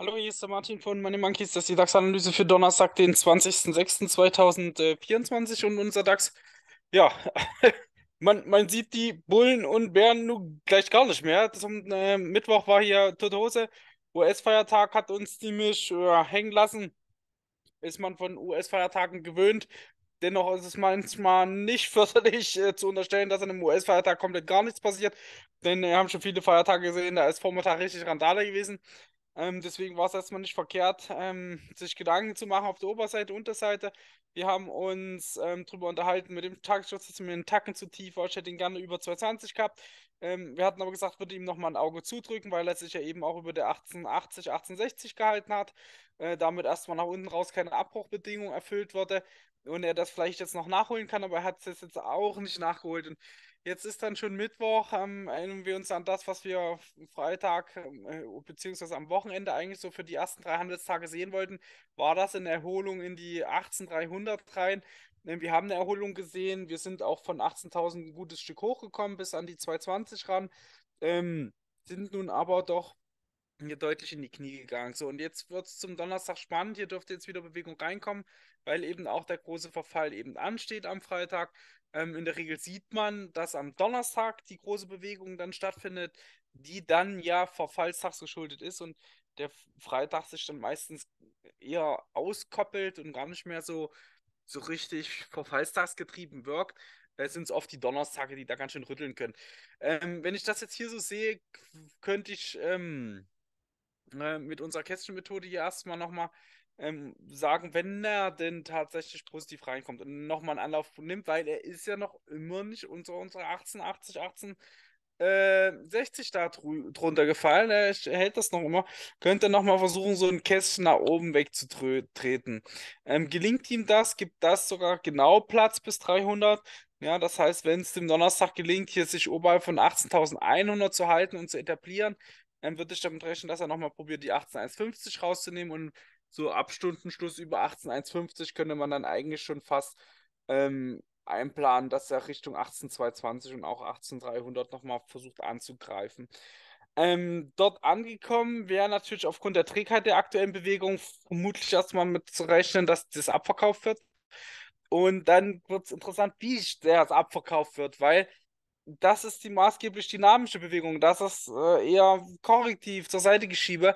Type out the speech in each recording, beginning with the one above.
Hallo, hier ist der Martin von Money Monkeys. Das ist die DAX-Analyse für Donnerstag, den 20.06.2024 und unser DAX. Ja, man, man sieht die Bullen und Bären nun gleich gar nicht mehr. Zum äh, Mittwoch war hier Tote Hose. US-Feiertag hat uns ziemlich äh, hängen lassen. Ist man von US-Feiertagen gewöhnt. Dennoch ist es manchmal nicht förderlich äh, zu unterstellen, dass an einem US-Feiertag komplett gar nichts passiert. Denn wir äh, haben schon viele Feiertage gesehen, da ist Vormittag richtig Randale gewesen. Ähm, deswegen war es erstmal nicht verkehrt, ähm, sich Gedanken zu machen auf der Oberseite, Unterseite. Wir haben uns ähm, drüber unterhalten, mit dem Tagesschutz ist mir einen Tacken zu tief, weil ich hätte ihn gerne über 220 gehabt. Ähm, wir hatten aber gesagt, würde ihm nochmal ein Auge zudrücken, weil er sich ja eben auch über der 1880, 1860 gehalten hat. Äh, damit erstmal nach unten raus keine Abbruchbedingung erfüllt wurde und er das vielleicht jetzt noch nachholen kann, aber er hat es jetzt auch nicht nachgeholt. Und Jetzt ist dann schon Mittwoch, ähm, erinnern wir uns an das, was wir Freitag ähm, äh, beziehungsweise am Wochenende eigentlich so für die ersten drei Handelstage sehen wollten. War das in Erholung in die 18300 rein? Wir haben eine Erholung gesehen. Wir sind auch von 18.000 ein gutes Stück hochgekommen bis an die 220 ran. Ähm, sind nun aber doch mir deutlich in die Knie gegangen. So, und jetzt wird es zum Donnerstag spannend. Hier dürfte jetzt wieder Bewegung reinkommen, weil eben auch der große Verfall eben ansteht am Freitag. Ähm, in der Regel sieht man, dass am Donnerstag die große Bewegung dann stattfindet, die dann ja verfallstags geschuldet ist und der Freitag sich dann meistens eher auskoppelt und gar nicht mehr so, so richtig verfallstagsgetrieben wirkt Es sind oft die Donnerstage, die da ganz schön rütteln können. Ähm, wenn ich das jetzt hier so sehe, könnte ich ähm, Ne, mit unserer Kästchenmethode hier erstmal nochmal ähm, sagen, wenn er denn tatsächlich positiv reinkommt und nochmal einen Anlauf nimmt, weil er ist ja noch immer nicht unter unsere 18, 80, 18, äh, 60 da dr drunter gefallen. Er hält das noch immer. Könnte nochmal versuchen, so ein Kästchen nach oben wegzutreten. Ähm, gelingt ihm das, gibt das sogar genau Platz bis 300. Ja, das heißt, wenn es dem Donnerstag gelingt, hier sich oberhalb von 18.100 zu halten und zu etablieren, dann würde ich damit rechnen, dass er nochmal probiert, die 18,150 rauszunehmen und so ab Stundenschluss über 18,150 könnte man dann eigentlich schon fast ähm, einplanen, dass er Richtung 18,220 und auch 18,300 nochmal versucht anzugreifen. Ähm, dort angekommen wäre natürlich aufgrund der Trägheit der aktuellen Bewegung vermutlich erstmal mit zu rechnen, dass das abverkauft wird. Und dann wird es interessant, wie sehr es abverkauft wird, weil das ist die maßgeblich dynamische Bewegung, das ist äh, eher korrektiv zur Seite geschiebe.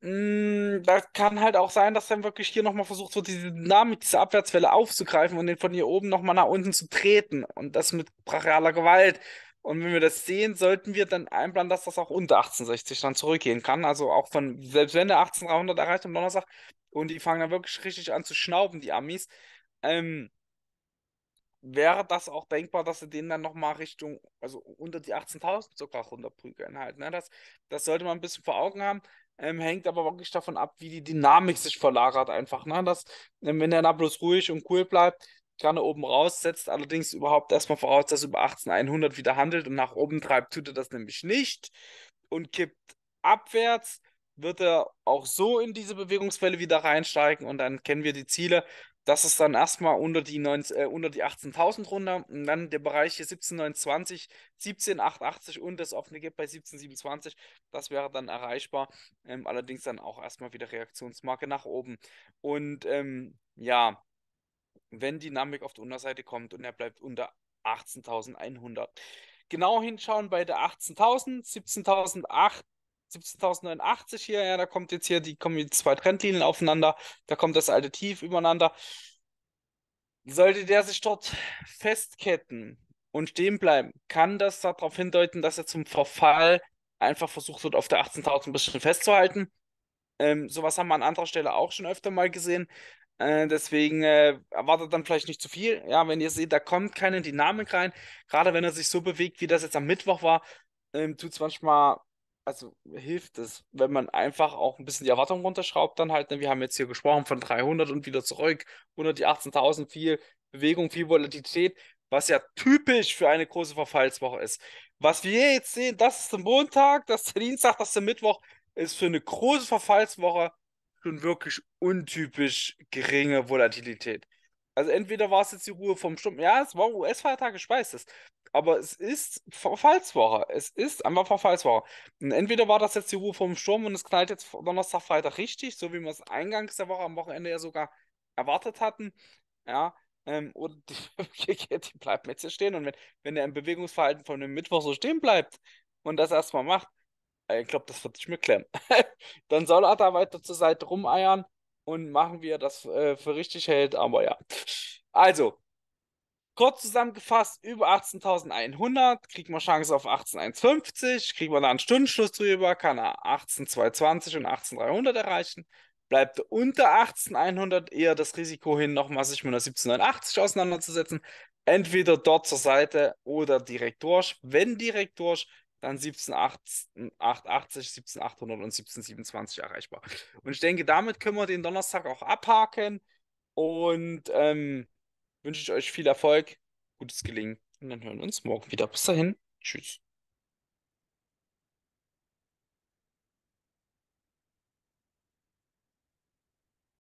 Mm, da kann halt auch sein, dass dann wirklich hier nochmal versucht wird, diese Dynamik, diese Abwärtswelle aufzugreifen und den von hier oben nochmal nach unten zu treten. Und das mit brachialer Gewalt. Und wenn wir das sehen, sollten wir dann einplanen, dass das auch unter 1860 dann zurückgehen kann. Also auch von, selbst wenn der 18300 erreicht am Donnerstag und die fangen dann wirklich richtig an zu schnauben, die Amis. Ähm, wäre das auch denkbar, dass sie den dann nochmal Richtung, also unter die 18.000 sogar runterprügeln halt. Ne? Das, das sollte man ein bisschen vor Augen haben. Ähm, hängt aber wirklich davon ab, wie die Dynamik sich verlagert einfach. Ne? Dass, ähm, wenn der Nablus ruhig und cool bleibt, gerne oben raus, setzt allerdings überhaupt erstmal voraus, dass er über 18.100 wieder handelt und nach oben treibt, tut er das nämlich nicht und kippt abwärts, wird er auch so in diese Bewegungsfälle wieder reinsteigen und dann kennen wir die Ziele. Das ist dann erstmal unter die, äh, die 18.000 runter und dann der Bereich hier 1729, 17,880 und das offene Gap bei 17,27. Das wäre dann erreichbar. Ähm, allerdings dann auch erstmal wieder Reaktionsmarke nach oben. Und ähm, ja, wenn Dynamik auf die Unterseite kommt und er bleibt unter 18.100. Genau hinschauen bei der 18.000, 17.800. 17.089 hier, ja, da kommt jetzt hier, die kommen jetzt zwei Trendlinien aufeinander, da kommt das alte Tief übereinander. Sollte der sich dort festketten und stehen bleiben, kann das darauf hindeuten, dass er zum Verfall einfach versucht wird, auf der 18.000 ein bisschen festzuhalten. Ähm, sowas haben wir an anderer Stelle auch schon öfter mal gesehen. Äh, deswegen äh, erwartet dann vielleicht nicht zu viel. Ja, wenn ihr seht, da kommt keine Dynamik rein. Gerade wenn er sich so bewegt, wie das jetzt am Mittwoch war, ähm, tut es manchmal also hilft es, wenn man einfach auch ein bisschen die Erwartung runterschraubt, dann halt, ne, wir haben jetzt hier gesprochen von 300 und wieder zurück, 100, die 18.000, viel Bewegung, viel Volatilität, was ja typisch für eine große Verfallswoche ist. Was wir jetzt sehen, das ist der Montag, das ist der Dienstag, das ist der Mittwoch, ist für eine große Verfallswoche schon wirklich untypisch geringe Volatilität. Also entweder war es jetzt die Ruhe vom Sturm, ja, es war US-Feiertag, ich weiß es aber es ist Verfallswoche. Es ist einfach Verfallswoche. Und entweder war das jetzt die Ruhe vom Sturm und es knallt jetzt Donnerstag, Freitag richtig, so wie wir es eingangs der Woche am Wochenende ja sogar erwartet hatten. Ja, ähm, oder die, die bleibt jetzt hier stehen. Und wenn, wenn er im Bewegungsverhalten von dem Mittwoch so stehen bleibt und das erstmal macht, äh, ich glaube, das wird sich mir mitklemmen. Dann soll er da weiter zur Seite rumeiern und machen, wie er das äh, für richtig hält. Aber ja. Also, Kurz zusammengefasst, über 18.100, kriegt man Chance auf 18.150, kriegt man da einen Stundenschluss drüber, kann er 18.220 und 18.300 erreichen. Bleibt unter 18.100 eher das Risiko hin, nochmal sich mit einer 17.89 auseinanderzusetzen. Entweder dort zur Seite oder direkt durch. Wenn direkt durch, dann 17880, 17800 und 1727 erreichbar. Und ich denke, damit können wir den Donnerstag auch abhaken. Und ähm, wünsche ich euch viel Erfolg, gutes Gelingen und dann hören wir uns morgen wieder. Bis dahin. Tschüss.